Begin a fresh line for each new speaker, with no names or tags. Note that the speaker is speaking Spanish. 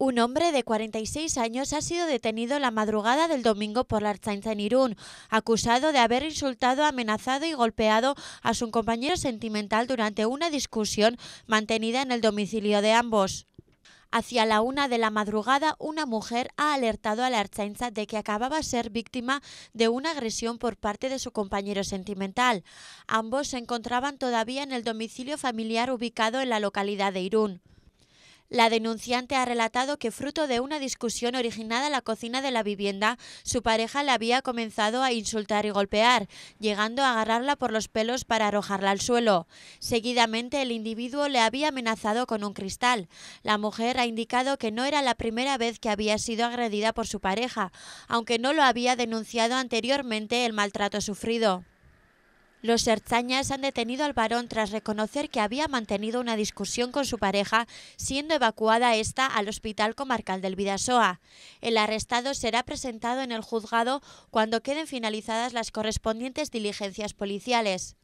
Un hombre de 46 años ha sido detenido la madrugada del domingo por la Arzainza en Irún, acusado de haber insultado, amenazado y golpeado a su compañero sentimental durante una discusión mantenida en el domicilio de ambos. Hacia la una de la madrugada, una mujer ha alertado a la Archainza de que acababa de ser víctima de una agresión por parte de su compañero sentimental. Ambos se encontraban todavía en el domicilio familiar ubicado en la localidad de Irún. La denunciante ha relatado que fruto de una discusión originada en la cocina de la vivienda, su pareja le había comenzado a insultar y golpear, llegando a agarrarla por los pelos para arrojarla al suelo. Seguidamente el individuo le había amenazado con un cristal. La mujer ha indicado que no era la primera vez que había sido agredida por su pareja, aunque no lo había denunciado anteriormente el maltrato sufrido. Los erzañas han detenido al varón tras reconocer que había mantenido una discusión con su pareja, siendo evacuada esta al hospital comarcal del Vidasoa. El arrestado será presentado en el juzgado cuando queden finalizadas las correspondientes diligencias policiales.